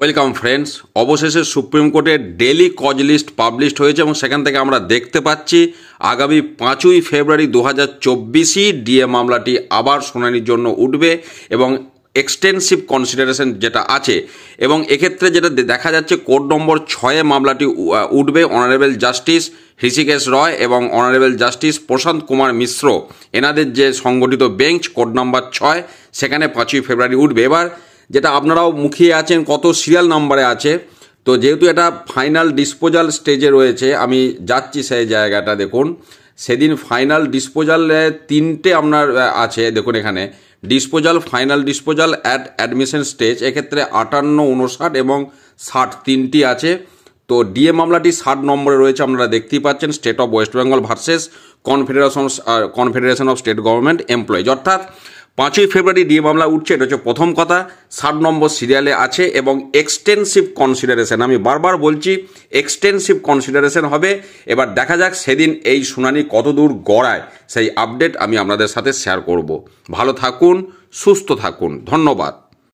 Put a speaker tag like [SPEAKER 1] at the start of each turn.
[SPEAKER 1] welcome friends অবশেষে supreme কোর্টের daily cause list published হয়েছে এবং সেখান থেকে আমরা দেখতে পাচ্ছি আগামী পাঁচই ফেব্রুয়ারি দু হাজার চব্বিশই ডিএ মামলাটি আবার শুনানির জন্য উঠবে এবং এক্সটেন্সিভ কনসিডারেশন যেটা আছে এবং এক্ষেত্রে যেটা দেখা যাচ্ছে কোড নম্বর ছয়ে মামলাটি উঠবে অনারেবল জাস্টিস হৃষিকেশ রয় এবং অনারেবল জাস্টিস প্রশান্ত কুমার মিশ্র এনাদের যে সংগঠিত বেঞ্চ কোড নম্বর ছয় সেখানে পাঁচই ফেব্রুয়ারি উঠবে এবার যেটা আপনারাও মুখিয়ে আছেন কত সিরিয়াল নাম্বারে আছে তো যেহেতু এটা ফাইনাল ডিসপোজাল স্টেজে রয়েছে আমি যাচ্ছি সেই জায়গাটা দেখুন সেদিন ফাইনাল ডিসপোজালে তিনটে আপনার আছে দেখুন এখানে disposal final disposal at admission stage এক্ষেত্রে আটান্ন উনষাট এবং ষাট তিনটি আছে তো ডিএ মামলাটি ষাট নম্বরে রয়েছে আপনারা দেখতেই পাচ্ছেন state of West Bengal versus confederation confederation of state government employees অর্থাৎ পাঁচই ফেব্রুয়ারি ডিএ মামলা উঠছে এটা হচ্ছে প্রথম কথা ষাট নম্বর সিরিয়ালে আছে এবং এক্সটেন্সিভ কনসিডারেশন আমি বারবার বলছি এক্সটেন্সিভ কনসিডারেশন হবে এবার দেখা যাক সেদিন এই শুনানি কত দূর গড়ায় সেই আপডেট আমি আপনাদের সাথে শেয়ার করব ভালো থাকুন সুস্থ থাকুন ধন্যবাদ